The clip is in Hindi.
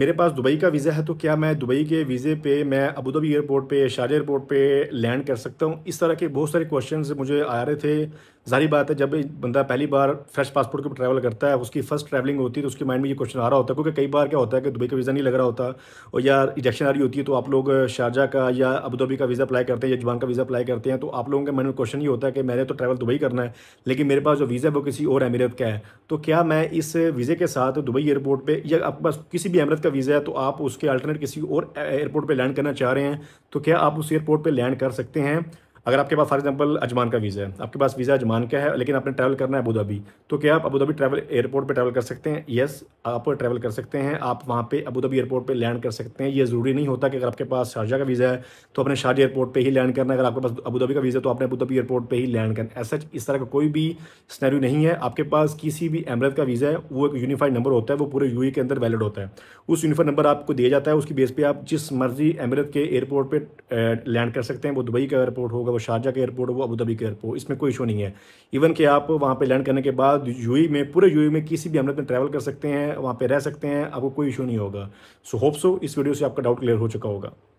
मेरे पास दुबई का वीज़ा है तो क्या मैं दुबई के वीज़े पे मैं अबूधाबी एयरपोर्ट पे शाह एयरपोर्ट पे लैंड कर सकता हूँ इस तरह के बहुत सारे क्वेश्चन मुझे आ रहे थे जारी बात है जब बंदा पहली बार फ्रेश पासपोर्ट के ट्रैवल करता है उसकी फर्स्ट ट्रैवलिंग होती है तो उसके माइंड में ये क्वेश्चन आ रहा होता है क्योंकि कई बार क्या होता है कि दुबई का वीज़ा नहीं लग रहा होता और या इजेक्शन आ रही होती है तो आप लोग शारजा का या अबूधाबी का वीज़ा अप्लाई करते हैं या जुबान का वीज़ा अप्लाई करते हैं तो आप लोगों के माइंड में क्वेश्चन ये होता है कि मैंने तो ट्रैवल दुबई करना है लेकिन मेरे पास जो वीज़ा है वो किसी और अमीरत का है तो क्या मैं इस वीज़े के साथ दुबई एयरपोर्ट पर या आपके पास किसी भी अमरत का वीज़ा है तो आप उसके अल्टरनेट किसी और एयरपोर्ट पर लैंड करना चाह रहे हैं तो क्या आप उस एयरपोर्ट पर लैंड कर सकते हैं अगर आपके पास फॉर एग्जाम्पल अजमान का वीज़ा है आपके पास वीज़ा अजमान का है लेकिन आपने ट्रैवल करना है अबूधाबी तो क्या आप अबूधाबी ट्रैवल एयरपोर्ट पर ट्रैवल कर सकते हैं येस आप ट्रैवल कर सकते हैं आप वहाँ पे अबूधाबी एयरपोर्ट पर लैंड कर सकते हैं ये ज़रूरी नहीं होता कि अगर आपके पास शारजा का वीज़ा है तो अपने शारजा एयरपोर्ट पर ही लैंड करना है अगर आपके पास अबूधाबी का वीज़ा तो आपने अबूधाबी एयरपोर्ट पर ही लैंड करना है इस तरह का कोई भी स्नैरू नहीं है आपके पास किसी भी एमरत का वीज़ा है वो एक यूनिफाइड नंबर होता है वो पूरे यू के अंदर वैलिड होता है उस यूनिफाइड नंबर आपको दिया जाता है उसकी बेस पर आप जिस मर्जी एमरत के एयरपोर्ट पर लैंड कर सकते हैं वो दुबई का एयरपोर्ट होगा वो शारजा का एयरपोर्ट हो वो अबूधाबी का एयरपोर्ट इसमें कोई इशू नहीं है इवन कि आप वहाँ पे लैंड करने के बाद यू e में पूरे यू e में किसी भी हमलत में ट्रैवल कर सकते हैं वहाँ पे रह सकते हैं आपको कोई इशू नहीं होगा सो होप सो इस वीडियो से आपका डाउट क्लियर हो चुका होगा